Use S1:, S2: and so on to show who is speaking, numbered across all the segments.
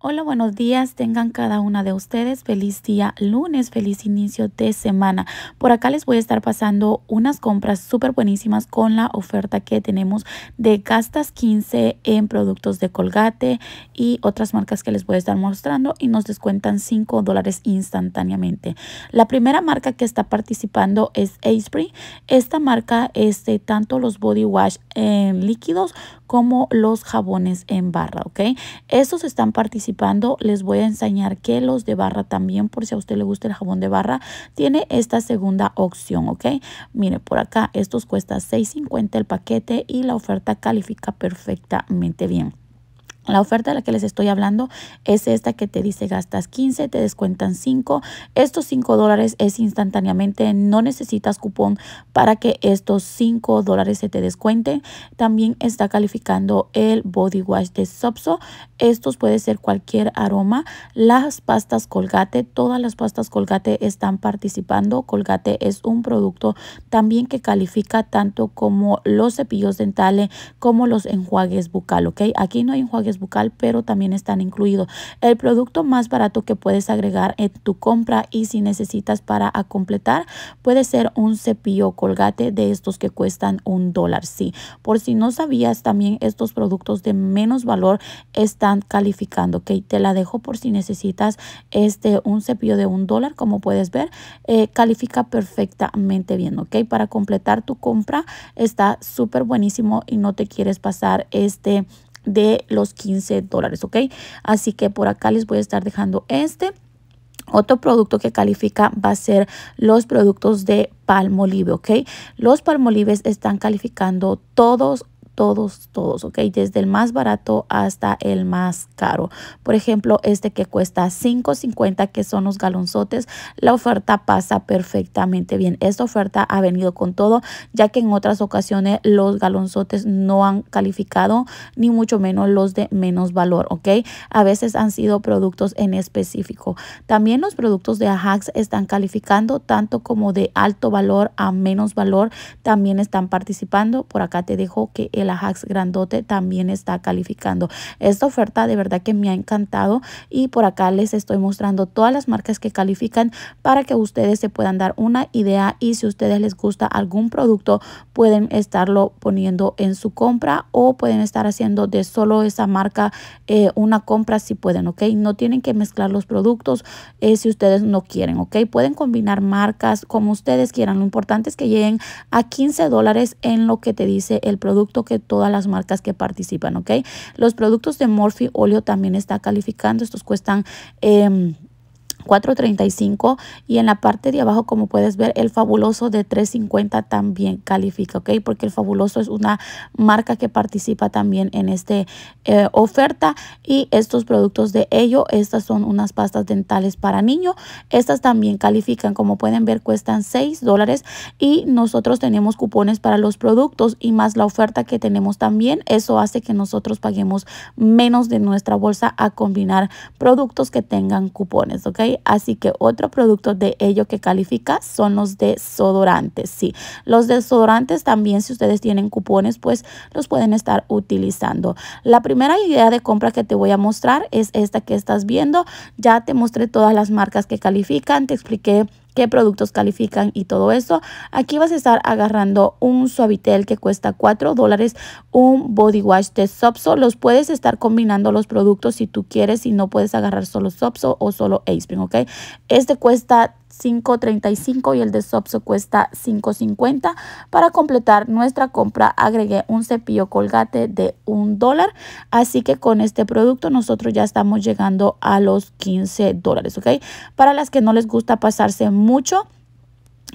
S1: Hola, buenos días. Tengan cada una de ustedes feliz día lunes, feliz inicio de semana. Por acá les voy a estar pasando unas compras súper buenísimas con la oferta que tenemos de Gastas 15 en productos de Colgate y otras marcas que les voy a estar mostrando y nos descuentan 5 dólares instantáneamente. La primera marca que está participando es Aspray. Esta marca es de tanto los body wash en eh, líquidos como los jabones en barra, ¿ok? Estos están participando les voy a enseñar que los de barra también, por si a usted le gusta el jabón de barra, tiene esta segunda opción, ¿ok? Mire, por acá estos cuesta $6.50 el paquete y la oferta califica perfectamente bien. La oferta de la que les estoy hablando es esta que te dice gastas 15, te descuentan 5. Estos 5 dólares es instantáneamente, no necesitas cupón para que estos 5 dólares se te descuenten. También está calificando el body wash de sopso Estos puede ser cualquier aroma. Las pastas Colgate, todas las pastas Colgate están participando. Colgate es un producto también que califica tanto como los cepillos dentales como los enjuagues bucal, ¿ok? Aquí no hay enjuagues bucal, pero también están incluidos. El producto más barato que puedes agregar en tu compra y si necesitas para completar puede ser un cepillo colgate de estos que cuestan un dólar. si por si no sabías también estos productos de menos valor están calificando, que te la dejo por si necesitas este un cepillo de un dólar, como puedes ver, eh, califica perfectamente bien, ok, para completar tu compra está súper buenísimo y no te quieres pasar este de los 15 dólares, ¿ok? Así que por acá les voy a estar dejando este. Otro producto que califica va a ser los productos de palmolive, ¿ok? Los palmolives están calificando todos todos, todos, ¿ok? Desde el más barato hasta el más caro. Por ejemplo, este que cuesta $5.50, que son los galonzotes, la oferta pasa perfectamente bien. Esta oferta ha venido con todo, ya que en otras ocasiones los galonzotes no han calificado, ni mucho menos los de menos valor, ¿ok? A veces han sido productos en específico. También los productos de Ajax están calificando tanto como de alto valor a menos valor. También están participando. Por acá te dejo que el la Hax Grandote también está calificando. Esta oferta de verdad que me ha encantado y por acá les estoy mostrando todas las marcas que califican para que ustedes se puedan dar una idea y si a ustedes les gusta algún producto pueden estarlo poniendo en su compra o pueden estar haciendo de solo esa marca eh, una compra si pueden, ok. No tienen que mezclar los productos eh, si ustedes no quieren, ok. Pueden combinar marcas como ustedes quieran. Lo importante es que lleguen a 15 dólares en lo que te dice el producto que todas las marcas que participan, ¿ok? Los productos de Morphe Olio también está calificando, estos cuestan... Em, 4.35 y en la parte de abajo como puedes ver el fabuloso de 3.50 también califica, ok, porque el fabuloso es una marca que participa también en esta eh, oferta y estos productos de ello, estas son unas pastas dentales para niño, estas también califican, como pueden ver cuestan 6 dólares y nosotros tenemos cupones para los productos y más la oferta que tenemos también, eso hace que nosotros paguemos menos de nuestra bolsa a combinar productos que tengan cupones, ok, Así que otro producto de ello que califica son los desodorantes. Sí, los desodorantes también si ustedes tienen cupones pues los pueden estar utilizando. La primera idea de compra que te voy a mostrar es esta que estás viendo. Ya te mostré todas las marcas que califican, te expliqué qué productos califican y todo eso. Aquí vas a estar agarrando un suavitel que cuesta 4 dólares, un body wash de Sopso. Los puedes estar combinando los productos si tú quieres y no puedes agarrar solo Sopso o solo Ace ¿ok? Este cuesta 5.35 y el de Sopso cuesta 5.50. Para completar nuestra compra agregué un cepillo colgate de un dólar. Así que con este producto nosotros ya estamos llegando a los 15 dólares, ¿ok? Para las que no les gusta pasarse mucho.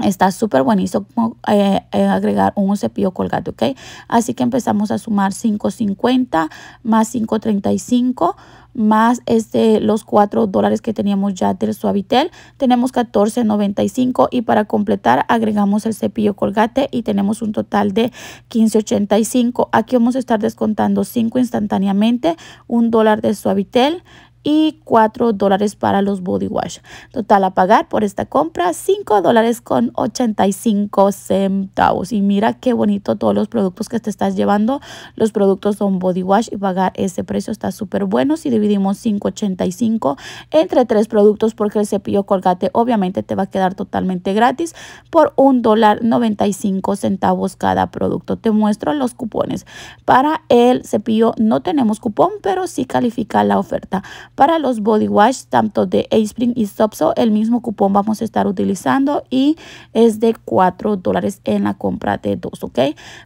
S1: Está súper buenísimo eh, eh, agregar un cepillo colgate, ¿ok? Así que empezamos a sumar 5.50 más 5.35 más este, los 4 dólares que teníamos ya del suavitel, tenemos 14.95 y para completar agregamos el cepillo colgate y tenemos un total de 15.85. Aquí vamos a estar descontando 5 instantáneamente, un dólar de suavitel, y 4 dólares para los body wash. Total a pagar por esta compra 5 dólares con 85 centavos. Y mira qué bonito todos los productos que te estás llevando. Los productos son body wash y pagar ese precio está súper bueno. Si dividimos 5.85 entre tres productos porque el cepillo colgate obviamente te va a quedar totalmente gratis por un dólar 95 centavos cada producto. Te muestro los cupones. Para el cepillo no tenemos cupón pero sí califica la oferta para los body wash, tanto de Spring y Sopso, el mismo cupón vamos a estar utilizando y es de 4 dólares en la compra de dos, ¿ok?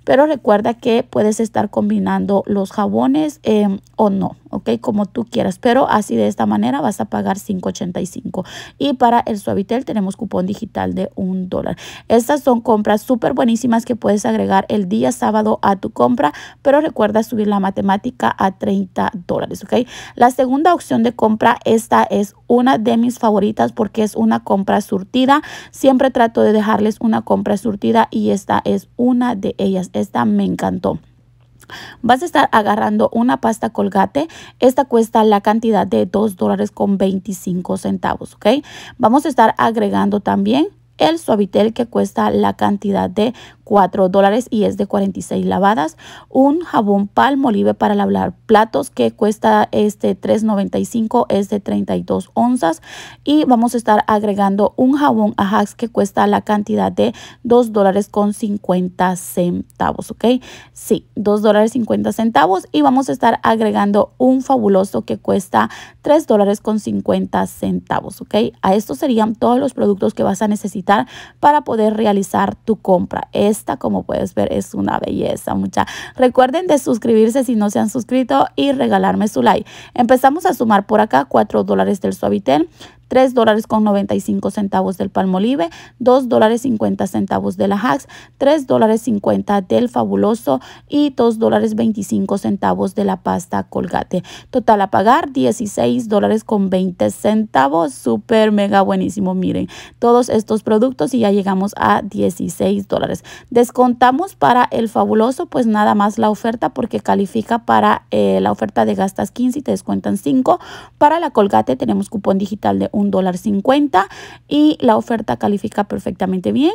S1: Pero recuerda que puedes estar combinando los jabones em, o no, ¿ok? Como tú quieras, pero así de esta manera vas a pagar 5.85. Y para el Suavitel tenemos cupón digital de un dólar. Estas son compras súper buenísimas que puedes agregar el día sábado a tu compra, pero recuerda subir la matemática a 30 dólares, ¿ok? La segunda opción de compra, esta es una de mis favoritas porque es una compra surtida. Siempre trato de dejarles una compra surtida y esta es una de ellas. Esta me encantó. Vas a estar agarrando una pasta colgate. Esta cuesta la cantidad de 2 dólares con 25 centavos, ¿ok? Vamos a estar agregando también el suavitel que cuesta la cantidad de 4 dólares y es de 46 lavadas. Un jabón palmolive para lavar platos que cuesta este 3.95 es de 32 onzas y vamos a estar agregando un jabón Ajax que cuesta la cantidad de 2 dólares con 50 centavos, ¿ok? Sí, 2 dólares 50 centavos y vamos a estar agregando un fabuloso que cuesta 3 dólares con 50 centavos, ¿ok? A estos serían todos los productos que vas a necesitar para poder realizar tu compra. Esta, como puedes ver, es una belleza, mucha. Recuerden de suscribirse si no se han suscrito y regalarme su like. Empezamos a sumar por acá 4 dólares del Suavitel, 3 dólares 95 centavos del Palmolive, 2 dólares 50 centavos de la Hax, 3 dólares 50 del Fabuloso y 2 dólares 25 centavos de la pasta Colgate. Total a pagar 16 dólares con 20 centavos. Súper mega buenísimo. Miren todos estos productos y ya llegamos a 16 Descontamos para el Fabuloso pues nada más la oferta porque califica para eh, la oferta de gastas 15 y te descuentan 5. Para la Colgate tenemos cupón digital de un dólar y la oferta califica perfectamente bien.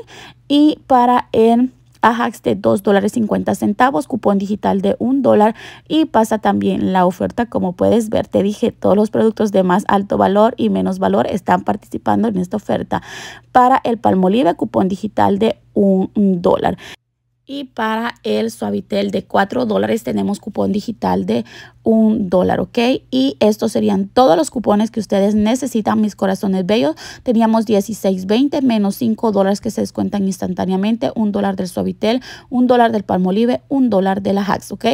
S1: Y para el Ajax de 2 dólares 50 centavos, cupón digital de 1 dólar y pasa también la oferta. Como puedes ver, te dije, todos los productos de más alto valor y menos valor están participando en esta oferta. Para el Palmolive, cupón digital de 1 dólar. Y para el Suavitel de 4 dólares tenemos cupón digital de un dólar, ¿ok? Y estos serían todos los cupones que ustedes necesitan, mis corazones bellos. Teníamos 16.20 menos 5 dólares que se descuentan instantáneamente, un dólar del Suavitel, un dólar del Palmolive, un dólar de la Hax, ¿ok?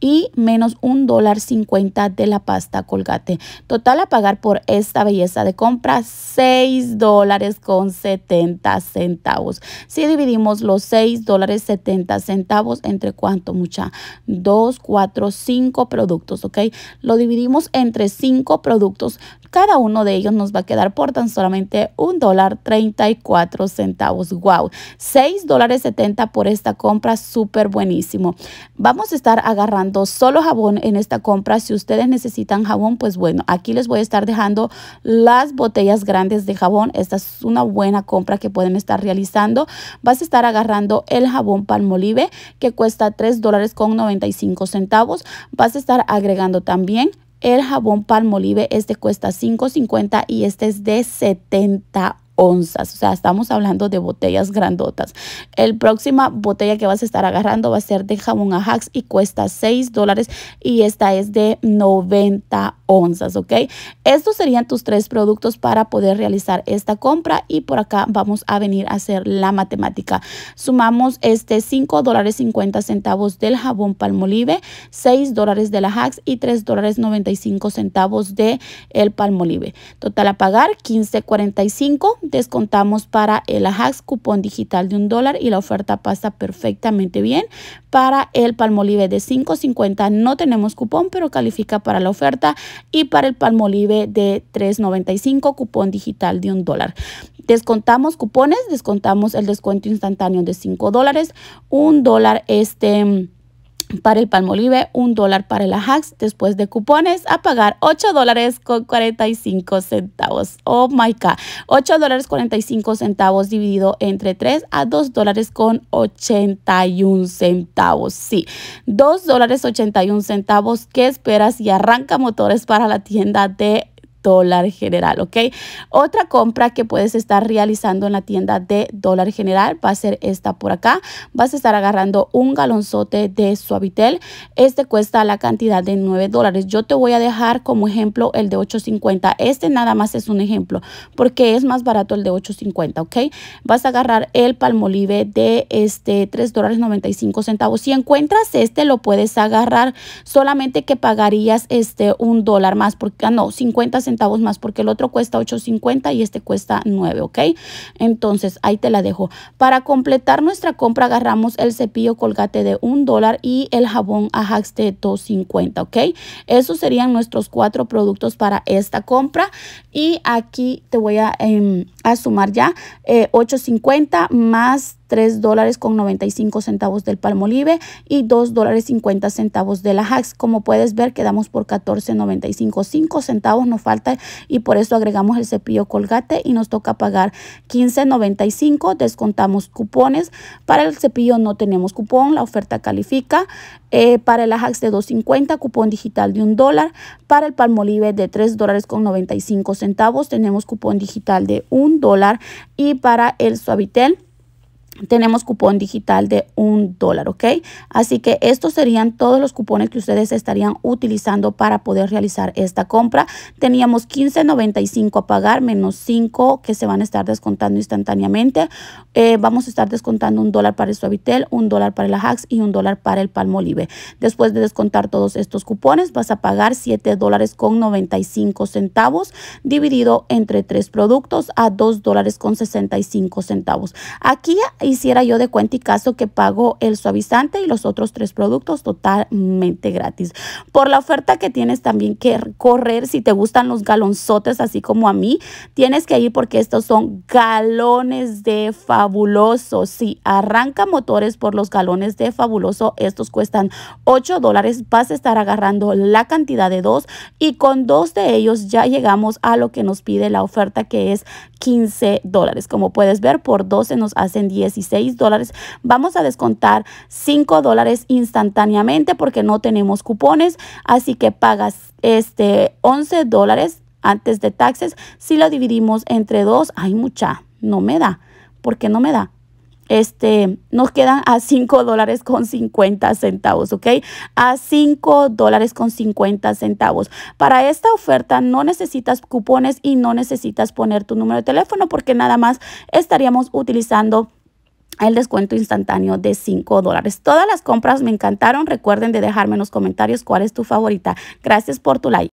S1: Y menos un dólar 50 de la pasta Colgate. Total a pagar por esta belleza de compra, 6 dólares con 70 centavos. Si dividimos los 6 dólares 70 centavos entre cuánto, mucha, 2, 4, 5 productos ¿ok? Lo dividimos entre cinco productos. Cada uno de ellos nos va a quedar por tan solamente un dólar 34 centavos. ¡Wow! 6 dólares 70 por esta compra, súper buenísimo. Vamos a estar agarrando solo jabón en esta compra. Si ustedes necesitan jabón, pues bueno, aquí les voy a estar dejando las botellas grandes de jabón. Esta es una buena compra que pueden estar realizando. Vas a estar agarrando el jabón Palmolive que cuesta 3 dólares con 95 centavos. Vas a estar agarrando agregando también el jabón Palmolive, este cuesta $5.50 y este es de 70 o sea, estamos hablando de botellas grandotas. El próxima botella que vas a estar agarrando va a ser de jabón Ajax y cuesta 6 dólares y esta es de 90 onzas, ¿ok? Estos serían tus tres productos para poder realizar esta compra y por acá vamos a venir a hacer la matemática. Sumamos este 5 dólares centavos del jabón Palmolive, 6 dólares de la Ajax y $3.95 dólares centavos de el Palmolive. Total a pagar 15.45 descontamos para el Ajax cupón digital de un dólar y la oferta pasa perfectamente bien. Para el Palmolive de 5.50 no tenemos cupón, pero califica para la oferta y para el Palmolive de 3.95 cupón digital de un dólar. Descontamos cupones, descontamos el descuento instantáneo de 5 dólares, un dólar este para el Palmolive, un dólar para el Ajax, después de cupones a pagar 8 dólares con 45 centavos. Oh my God, 8 dólares 45 centavos dividido entre 3 a 2 dólares con 81 centavos. Sí, 2 dólares 81 centavos. ¿Qué esperas? Y arranca motores para la tienda de dólar general, ¿ok? Otra compra que puedes estar realizando en la tienda de dólar general va a ser esta por acá. Vas a estar agarrando un galonzote de suavitel. Este cuesta la cantidad de 9 dólares. Yo te voy a dejar como ejemplo el de 8.50. Este nada más es un ejemplo porque es más barato el de 8.50, ¿ok? Vas a agarrar el palmolive de este 3 dólares 95 centavos. Si encuentras este lo puedes agarrar solamente que pagarías este un dólar más porque ah, no 50 más porque el otro cuesta 8.50 y este cuesta 9, ¿ok? Entonces ahí te la dejo. Para completar nuestra compra agarramos el cepillo colgate de un dólar y el jabón Ajax de 2.50, ¿ok? Esos serían nuestros cuatro productos para esta compra y aquí te voy a, em, sumar ya 8.50 eh, más 3 dólares con 95 centavos del Palmolive y 2 dólares 50 centavos de la Hax. Como puedes ver, quedamos por 14.95, 5 centavos nos falta y por eso agregamos el cepillo colgate y nos toca pagar 15.95, descontamos cupones. Para el cepillo no tenemos cupón, la oferta califica. Eh, para el Ajax de 2.50, cupón digital de 1 dólar. Para el Palmolive de 3 dólares con 95 centavos, tenemos cupón digital de 1 dólar. Y para el Suavitel tenemos cupón digital de un dólar, ¿ok? Así que estos serían todos los cupones que ustedes estarían utilizando para poder realizar esta compra. Teníamos 15.95 a pagar, menos 5 que se van a estar descontando instantáneamente. Eh, vamos a estar descontando un dólar para el Suavitel, un dólar para el Ajax y un dólar para el Palmolive. Después de descontar todos estos cupones, vas a pagar 7 dólares con 95 centavos, dividido entre tres productos a $2.65. dólares con 65 centavos. Aquí hiciera yo de cuenta y caso que pago el suavizante y los otros tres productos totalmente gratis. Por la oferta que tienes también que correr, si te gustan los galonzotes así como a mí, tienes que ir porque estos son galones de fabuloso. Si arranca motores por los galones de fabuloso, estos cuestan 8 dólares. Vas a estar agarrando la cantidad de dos y con dos de ellos ya llegamos a lo que nos pide la oferta que es 15 dólares. Como puedes ver, por 12 nos hacen 10 16 dólares, vamos a descontar 5 dólares instantáneamente porque no tenemos cupones, así que pagas este 11 dólares antes de taxes. Si lo dividimos entre dos, hay mucha, no me da, porque no me da este, nos quedan a 5 dólares con 50 centavos, ¿ok? A 5 dólares con 50 centavos. Para esta oferta no necesitas cupones y no necesitas poner tu número de teléfono porque nada más estaríamos utilizando el descuento instantáneo de 5 dólares. Todas las compras me encantaron. Recuerden de dejarme en los comentarios cuál es tu favorita. Gracias por tu like.